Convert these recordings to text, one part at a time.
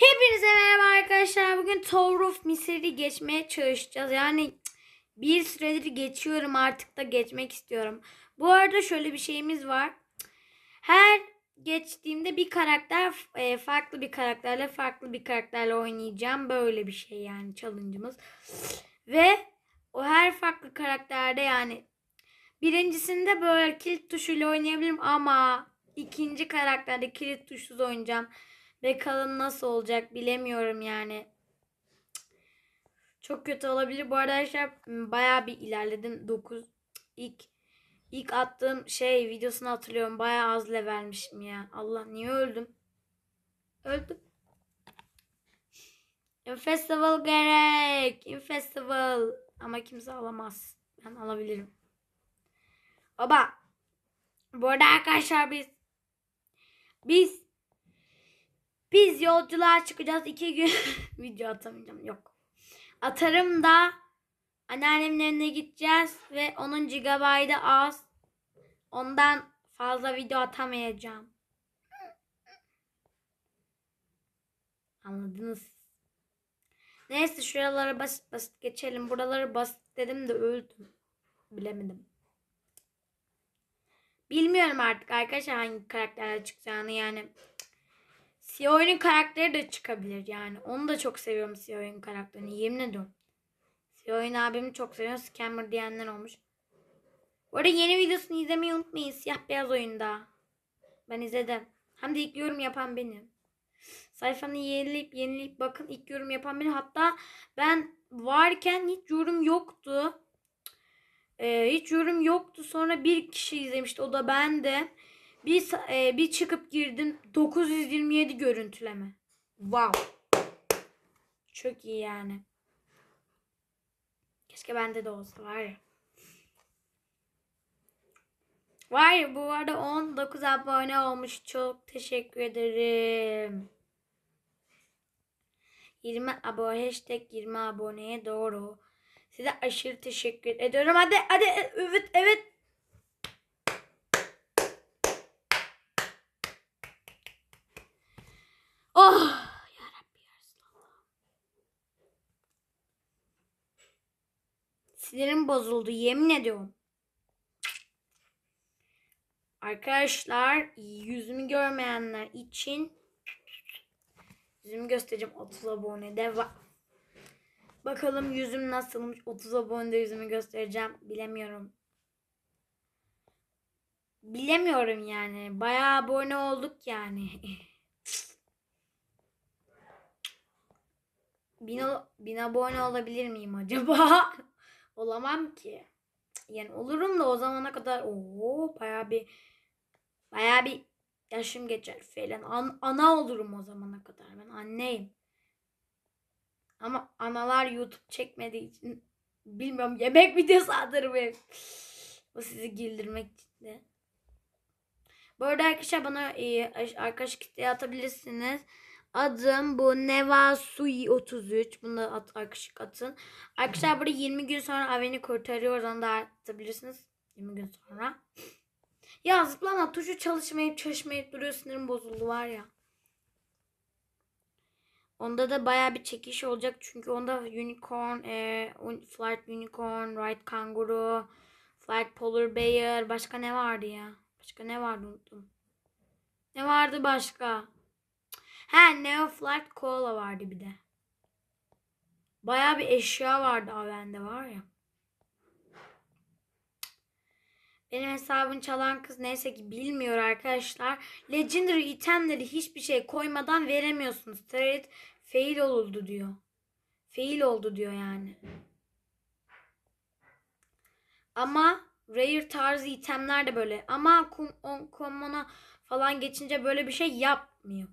Hepinize merhaba arkadaşlar. Bugün Tower of Misery geçmeye çalışacağız. Yani bir süredir geçiyorum artık da geçmek istiyorum. Bu arada şöyle bir şeyimiz var. Her geçtiğimde bir karakter e, farklı bir karakterle farklı bir karakterle oynayacağım. Böyle bir şey yani challenge'ımız. Ve o her farklı karakterde yani birincisinde böyle kilit tuşuyla oynayabilirim ama ikinci karakterde kilit tuşsuz oynayacağım. Bakalım nasıl olacak bilemiyorum yani. Çok kötü olabilir. Bu arada arkadaşlar baya bir ilerledim. 9 ilk ilk attığım şey videosunu hatırlıyorum. Baya az levelmişim ya. Allah niye öldüm? Öldüm. festival gerek. festival Ama kimse alamaz. Ben alabilirim. Baba. Bu arada arkadaşlar biz biz biz yolculuğa çıkacağız. iki gün video atamayacağım. Yok. Atarım da anneannemin evine gideceğiz ve onun gigabaydı az. Ondan fazla video atamayacağım. Anladınız. Neyse şuralara basit basit geçelim. Buraları basit dedim de öldüm. Bilemedim. Bilmiyorum artık arkadaşlar hangi karakterler çıkacağını yani. Siyah oyunun karakteri de çıkabilir yani. Onu da çok seviyorum siyah oyun karakterini. Yemin ediyorum. Siyah oyun abimi çok seviyorum. Scammer diyenler olmuş. Bu arada yeni videosunu izlemeyi unutmayın. Siyah beyaz oyunda. Ben izledim. Hem de ilk yorum yapan benim. Sayfanı yenileyip yenileyip bakın ilk yorum yapan benim. Hatta ben varken hiç yorum yoktu. Ee, hiç yorum yoktu. Sonra bir kişi izlemişti. O da ben de. Bir, e, bir çıkıp girdim 927 görüntüleme. Wow. Çok iyi yani. Keşke bende de olsa var ya. Var ya bu arada 19 abone olmuş. Çok teşekkür ederim. 20 abone hashtag 20 aboneye doğru. Size aşırı teşekkür ediyorum. Hadi hadi evet evet Sinirim bozuldu yemin ediyorum. Arkadaşlar yüzümü görmeyenler için yüzümü göstereceğim 30 abonede var. Bakalım yüzüm nasılmış 30 abonede yüzümü göstereceğim bilemiyorum. Bilemiyorum yani bayağı abone olduk yani. bin, bin abone olabilir miyim acaba? olamam ki. Yani olurum da o zamana kadar o baya bir baya bir yaşım geçer falan. An, ana olurum o zamana kadar. Ben anneyim. Ama analar YouTube çekmediği için bilmiyorum yemek videosu atarım hep. O sizi güldürmek için de. Bu arada arkadaşlar bana e, arkadaş kitleye atabilirsiniz. Adım bu neva Nevasui 33. Bunu at, akışık atın. Arkadaşlar burada 20 gün sonra aveni kurtarıyoruz. Onu da atabilirsiniz. 20 gün sonra. Ya zıplama tuşu çalışmayıp çalışmayıp duruyor. Sinirim bozuldu var ya. Onda da baya bir çekiş olacak. Çünkü onda unicorn, e, flight unicorn, right kanguru, flight polar bear. Başka ne vardı ya? Başka ne vardı unuttum. Ne vardı başka? Ha Flight Cola vardı bir de. Baya bir eşya vardı Avende var ya. Benim hesabını çalan kız neyse ki bilmiyor arkadaşlar. Legendary itemleri hiçbir şey koymadan veremiyorsunuz. Trade fail oldu diyor. Fail oldu diyor yani. Ama rare tarzı itemler de böyle. Ama on komona falan geçince böyle bir şey yapmıyor.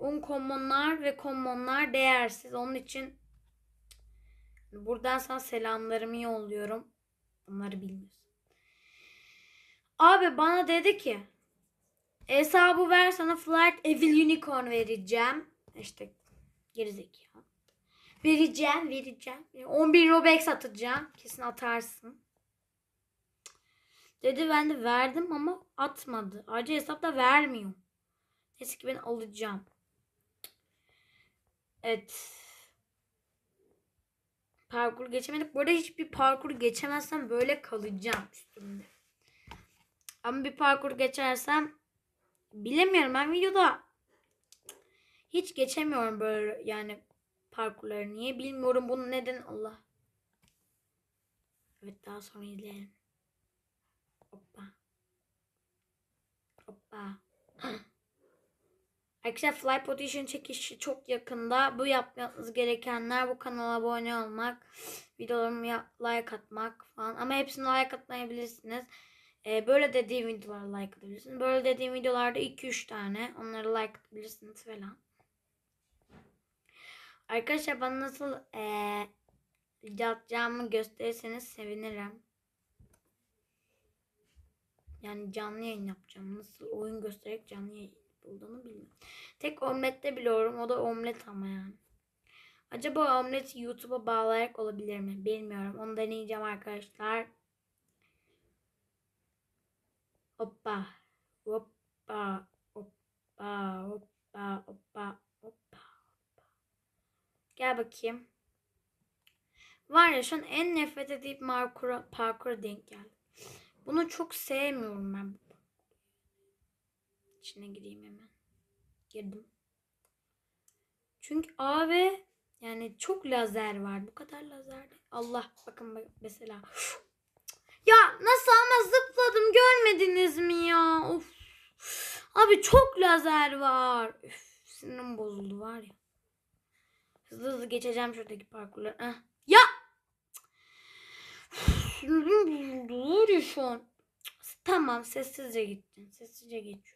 10 kommonlar ve commonlar değersiz. Onun için buradan sana selamlarımı yolluyorum. Bunları bilmiyorsun. Abi bana dedi ki hesabı ver sana Flight Evil Unicorn vereceğim. İşte gerizeki. Vereceğim, vereceğim. 11 robex atacağım. Kesin atarsın. Dedi ben de verdim ama atmadı. Ayrıca hesapta vermiyor. Neyse ki ben alacağım. Evet. Parkur geçemedik. Burada hiçbir parkur geçemezsem böyle kalacağım üstümde. Ama bir parkur geçersem bilemiyorum. Ben videoda hiç geçemiyorum böyle yani parkurları. Niye bilmiyorum bunun neden Allah. Evet daha sonra izleyelim. Hoppa. Hoppa. Arkadaşlar Fly Potation çekişi çok yakında. Bu yapmanız gerekenler bu kanala abone olmak, videolarımı like atmak falan. Ama hepsini like atmayabilirsiniz. Ee, böyle dediğim videolara like atabilirsiniz. Böyle dediğim videolarda 2-3 tane onları like atabilirsiniz falan. Arkadaşlar bana nasıl ee, yatacağımı gösterirseniz sevinirim. Yani canlı yayın yapacağım. Nasıl oyun göstererek canlı yayın olduğunu bilmiyorum. Tek omlette biliyorum. O da omlet ama yani. Acaba omlet YouTube'a bağlayarak olabilir mi? Bilmiyorum. Onu deneyeceğim arkadaşlar. Hoppa. Hoppa. Hoppa. Hoppa. Hoppa. Hoppa. Gel bakayım. Var ya şu an en nefret ettiğim parkura, parkura denk geldi. Bunu çok sevmiyorum ben. İçine gireyim hemen. Girdim. Çünkü A ve yani çok lazer var. Bu kadar lazer. Allah bakın mesela. ya nasıl ama zıpladım görmediniz mi ya? Of. Abi çok lazer var. Üf, sinirim bozuldu var ya. Hızlı hızlı geçeceğim şuradaki parkurları. Heh. Ya! Sinirim bozuldu var ya şu an. Tamam sessizce gittim. Sessizce geçiyorum.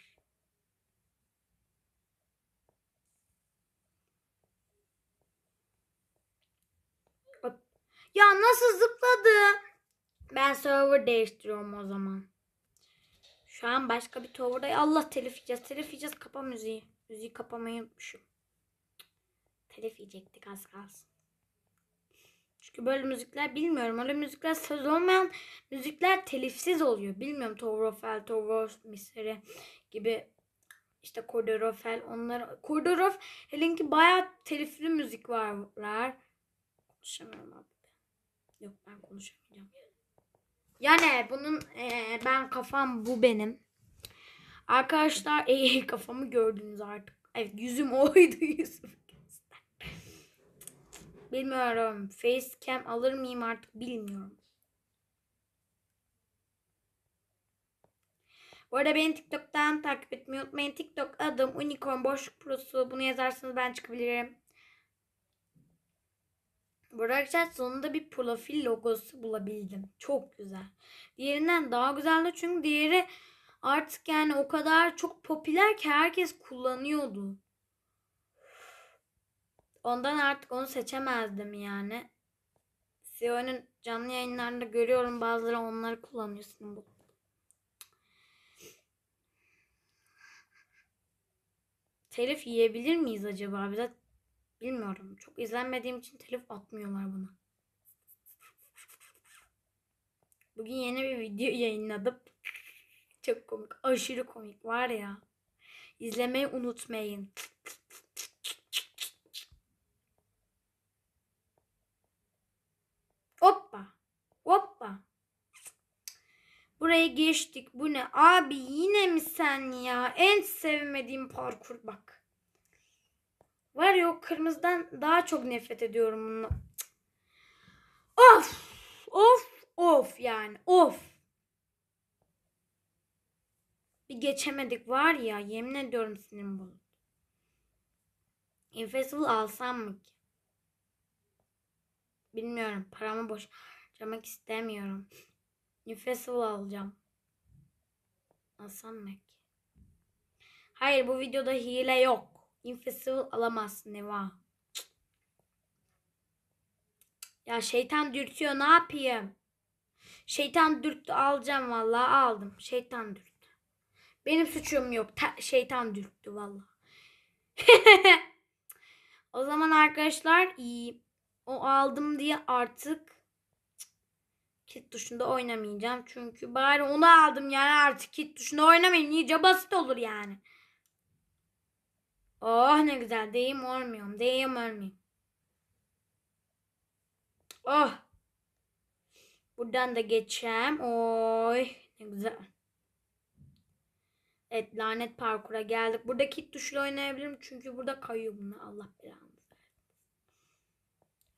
Ya nasıl zıpladı? Ben server değiştiriyorum o zaman. Şu an başka bir tavırdayım. Allah telif yiyeceğiz. Telif yiyeceğiz. Kapa müziği. Müziği kapamayı unutmuşum. Telif yiyecektik az kalsın. Çünkü böyle müzikler bilmiyorum. Öyle müzikler söz olmayan müzikler telifsiz oluyor. Bilmiyorum Tovrofel, Tovros Miseri gibi işte Kordorofel onlar Kordorofel'inki bayağı telifli müzik varlar. Konuşamıyorum abi. Yok ben konuşamayacağım. Yani bunun e, ben kafam bu benim. Arkadaşlar e, kafamı gördünüz artık. Evet yüzüm oydu yüzüm. Bilmiyorum. Face cam alır mıyım artık bilmiyorum. Bu arada beni TikTok'tan takip etmeyi unutmayın. TikTok adım Unicorn Boşluk Prosu. Bunu yazarsanız ben çıkabilirim. Bırakacak sonunda bir profil logosu bulabildim. Çok güzel. Diğerinden daha güzeldi çünkü diğeri artık yani o kadar çok popüler ki herkes kullanıyordu. Ondan artık onu seçemezdim yani. CEO'nun canlı yayınlarında görüyorum bazıları onları kullanıyorsun bu. Telif yiyebilir miyiz acaba? Bize Bilmiyorum. Çok izlenmediğim için telif atmıyorlar buna. Bugün yeni bir video yayınladım. Çok komik. Aşırı komik var ya. İzlemeyi unutmayın. Hoppa. Hoppa. Buraya geçtik. Bu ne? Abi yine mi sen ya? En sevmediğim parkur bak. Var ya o kırmızıdan daha çok nefret ediyorum bunu. Of! Of! Of yani of. Bir geçemedik var ya yemin ediyorum sinirim bunu. Invisible alsam mı ki? Bilmiyorum paramı boş harcamak istemiyorum. Invisible alacağım. Alsam mı ki? Hayır bu videoda hile yok. Infestil alamazsın Eva. Ya şeytan dürtüyor ne yapayım? Şeytan dürttü alacağım vallahi aldım. Şeytan dürttü. Benim suçum yok. Ta şeytan dürttü vallahi. o zaman arkadaşlar iyi. O aldım diye artık kit tuşunda oynamayacağım. Çünkü bari onu aldım yani artık kit tuşunda oynamayayım. niye? basit olur yani. Oh ne güzel. Deyim olmuyorum. Deyim olmuyorum. Oh. Buradan da geçeceğim. Oy ne güzel. Evet lanet parkura geldik. Burada kit tuşuyla oynayabilirim. Çünkü burada kayıyor bunlar. Allah belanı versin.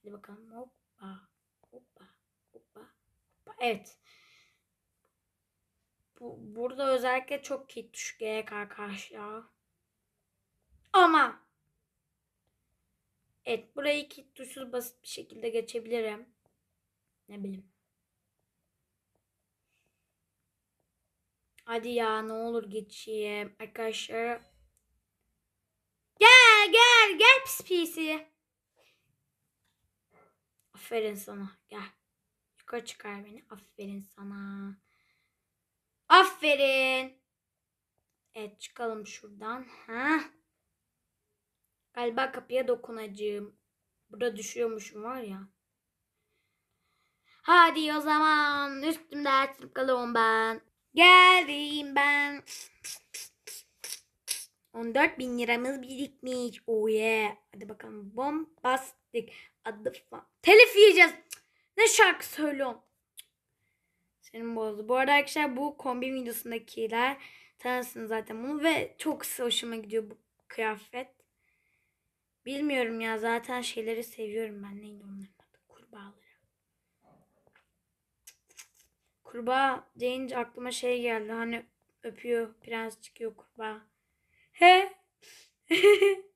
Hadi bakalım. Hoppa. Hoppa. Hoppa. Hoppa. Evet. Bu, burada özellikle çok kit tuş gerek arkadaşlar. Ama Evet burayı iki tuşsuz basit bir şekilde geçebilirim. Ne bileyim. Hadi ya ne olur geçeyim. Arkadaşlar. Gel gel gel pis pisi. Aferin sana gel. Yukarı çıkar beni. Aferin sana. Aferin. Evet çıkalım şuradan. Ha? Galiba kapıya dokunacağım. Burada düşüyormuşum var ya. Hadi o zaman üstümde açılıp kalıyorum ben. Geldim ben. 14 bin liramız birikmiş. Oh yeah. Hadi bakalım bombastik. Adı falan. Telif yiyeceğiz. Ne şarkı söylüyorum. Senin bozdu. Bu arada arkadaşlar bu kombin videosundakiler tanısın zaten bunu ve çok hoşuma gidiyor bu kıyafet. Bilmiyorum ya zaten şeyleri seviyorum ben. Neydi onların adı? Kurbağaları. Kurbağa deyince aklıma şey geldi. Hani öpüyor prens çıkıyor kurbağa. He?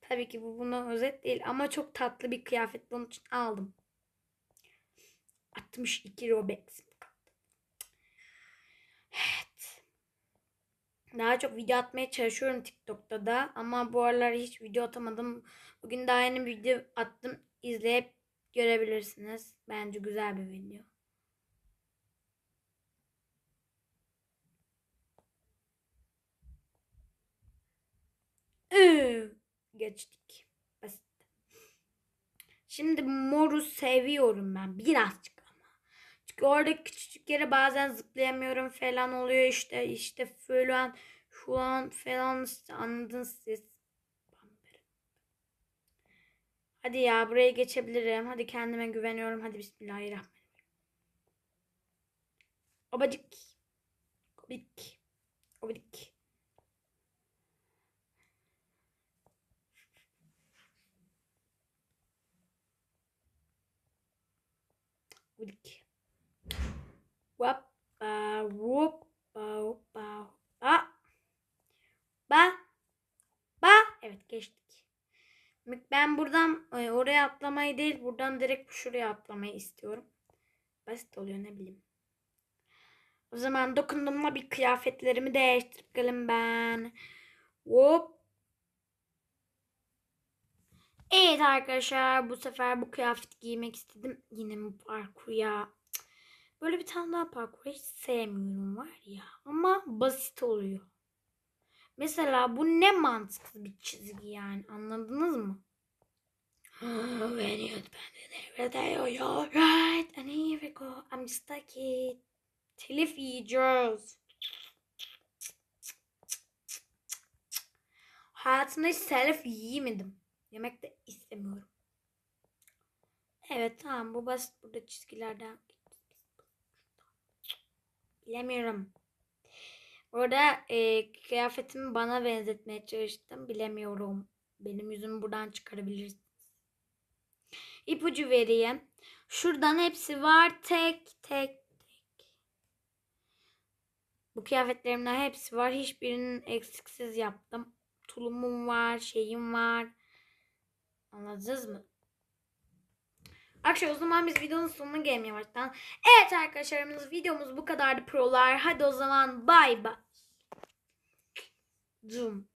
Tabii ki bu buna özet değil ama çok tatlı bir kıyafet bunun için aldım. 62 Robux. Evet. Daha çok video atmaya çalışıyorum TikTok'ta da. Ama bu aralar hiç video atamadım. Bugün daha yeni bir video attım. İzleyip görebilirsiniz. Bence güzel bir video. Geçtik. Basit. Şimdi moru seviyorum ben birazcık küçük orada küçücük yere bazen zıplayamıyorum falan oluyor işte işte falan şu an falan işte anladınız siz. Hadi ya buraya geçebilirim. Hadi kendime güveniyorum. Hadi bismillahirrahmanirrahim. Obacık. Obik. Obik. ba whoop ba ba ba ba ba evet geçtik. Ben buradan e, oraya atlamayı değil buradan direkt şuraya atlamayı istiyorum. Basit oluyor ne bileyim. O zaman dokunduğumla bir kıyafetlerimi değiştirelim ben. Hop. Evet arkadaşlar bu sefer bu kıyafet giymek istedim. Yine bu parkur ya. Böyle bir tane daha parkur hiç sevmiyorum var ya. Ama basit oluyor. Mesela bu ne mantıklı bir çizgi yani anladınız mı? When you spend every you're right. And here we go. I'm stuck it. Telif yiyeceğiz. Hayatımda hiç telif yiyemedim. Yemek de istemiyorum. Evet tamam bu basit burada çizgilerden Bilemiyorum. Orada e, kıyafetimi bana benzetmeye çalıştım. Bilemiyorum. Benim yüzümü buradan çıkarabilirsiniz. İpucu vereyim. Şuradan hepsi var. Tek tek tek. Bu kıyafetlerimden hepsi var. Hiçbirinin eksiksiz yaptım. Tulumum var, şeyim var. Anladınız mı? Arkadaşlar o zaman biz videonun sonuna gelelim yavaştan. Evet arkadaşlarımız videomuz bu kadardı prolar. Hadi o zaman bay bay. Zoom.